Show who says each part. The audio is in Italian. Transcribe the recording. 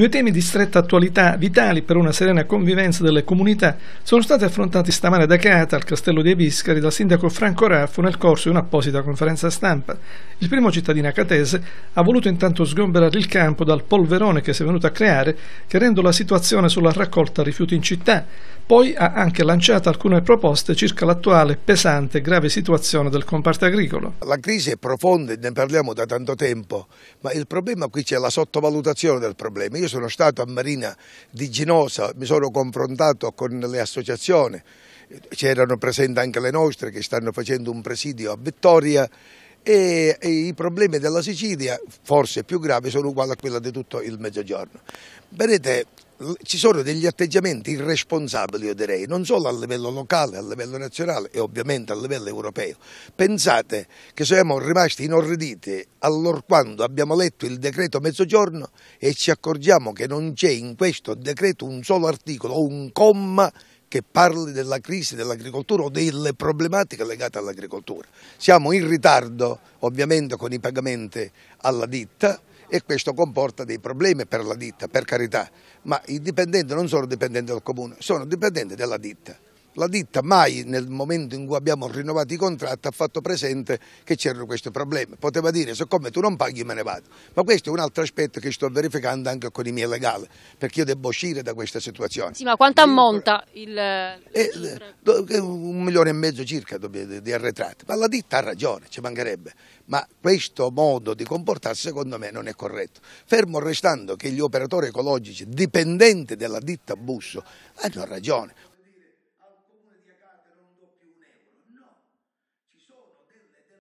Speaker 1: Due temi di stretta attualità, vitali per una serena convivenza delle comunità, sono stati affrontati stamane da Cata al Castello dei Viscari dal sindaco Franco Raffo nel corso di un'apposita conferenza stampa. Il primo cittadino catese ha voluto intanto sgomberare il campo dal polverone che si è venuto a creare, chiarendo la situazione sulla raccolta rifiuti in città. Poi ha anche lanciato alcune proposte circa l'attuale pesante e grave situazione del comparto agricolo. La crisi
Speaker 2: è profonda e ne parliamo da tanto tempo, ma il problema qui c'è la sottovalutazione del problema. Io sono stato a Marina di Ginosa, mi sono confrontato con le associazioni, c'erano presenti anche le nostre che stanno facendo un presidio a Vittoria e, e i problemi della Sicilia, forse più gravi, sono uguali a quelli di tutto il Mezzogiorno. Vedete, ci sono degli atteggiamenti irresponsabili, io direi, non solo a livello locale, a livello nazionale e ovviamente a livello europeo. Pensate che siamo rimasti inorriditi allorquando abbiamo letto il decreto mezzogiorno e ci accorgiamo che non c'è in questo decreto un solo articolo o un comma che parli della crisi dell'agricoltura o delle problematiche legate all'agricoltura. Siamo in ritardo ovviamente con i pagamenti alla ditta e questo comporta dei problemi per la ditta, per carità, ma i dipendenti non sono dipendenti del comune, sono dipendenti della ditta. La ditta mai nel momento in cui abbiamo rinnovato i contratti ha fatto presente che c'erano questi problemi. Poteva dire siccome tu non paghi me ne vado. Ma questo è un altro aspetto che sto verificando anche con i miei legali perché io devo uscire da questa situazione. Sì,
Speaker 1: ma quanto ammonta il... Eh,
Speaker 2: un milione e mezzo circa di arretrati. Ma la ditta ha ragione, ci mancherebbe. Ma questo modo di comportarsi secondo me non è corretto. Fermo restando che gli operatori ecologici dipendenti della ditta Busso hanno ragione. sono